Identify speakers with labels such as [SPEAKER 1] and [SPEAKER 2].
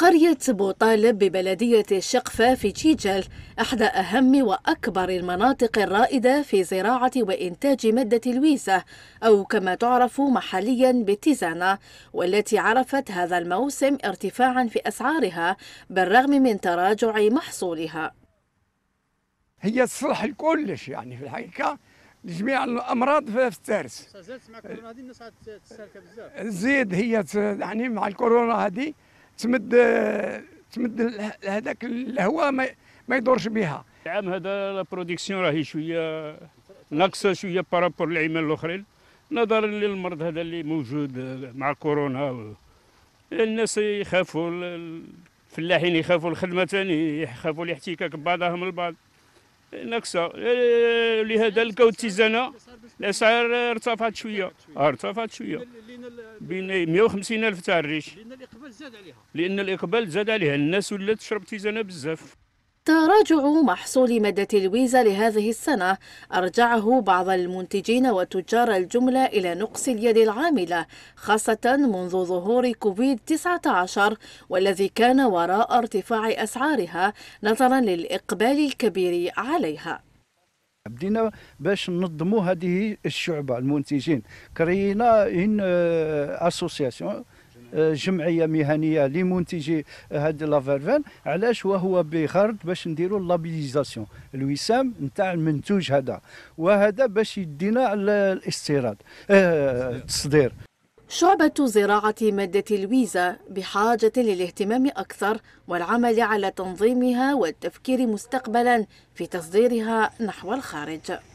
[SPEAKER 1] قرية بوطالب ببلدية الشقفة في تشيجل إحدى أهم وأكبر المناطق الرائدة في زراعة وإنتاج مادة الويزة أو كما تعرف محليا بالتيزانة والتي عرفت هذا الموسم ارتفاعا في أسعارها بالرغم من تراجع محصولها
[SPEAKER 2] هي تصلح لكلش يعني في الحقيقة لجميع الامراض في الترس زادت مع الكورونا هذه الناس تستهلكها بزاف زيد هي يعني مع الكورونا هذه تمد تمد هذاك الهواء ما ما يدورش بها
[SPEAKER 3] العام هذا لا برودكسيون راهي شويه ناقصه شويه بارابور العمال الاخرين نظرا للمرض هذا اللي موجود مع كورونا الناس يخافوا الفلاحين يخافوا الخدمه ثاني يخافوا الاحتكاك بعضهم البعض نقصة لهذا الكو التزانه الاسعار ارتفعت شويه ارتفعت شويه بين 150 الف تاع الريش لان الاقبال زاد عليها لان الاقبال زاد عليها الناس ولات تشرب تيزانه بزاف
[SPEAKER 1] تراجع محصول مادة الويزا لهذه السنة أرجعه بعض المنتجين وتجار الجملة إلى نقص اليد العاملة خاصة منذ ظهور كوفيد-19 والذي كان وراء ارتفاع أسعارها نظرا للإقبال الكبير عليها
[SPEAKER 4] بدينا باش ننظموا هذه الشعبة المنتجين كرينا ان اسوسياسيون آه، آه، جمعيه مهنيه لمنتجي آه، هاد لافيرفان علاش وهو بغرض باش نديروا لابيليزاسيون الوسام نتاع المنتوج هذا وهذا باش يدينا على الاستيراد آه التصدير
[SPEAKER 1] شعبة زراعة مادة الويزا بحاجة للاهتمام أكثر والعمل على تنظيمها والتفكير مستقبلا في تصديرها نحو الخارج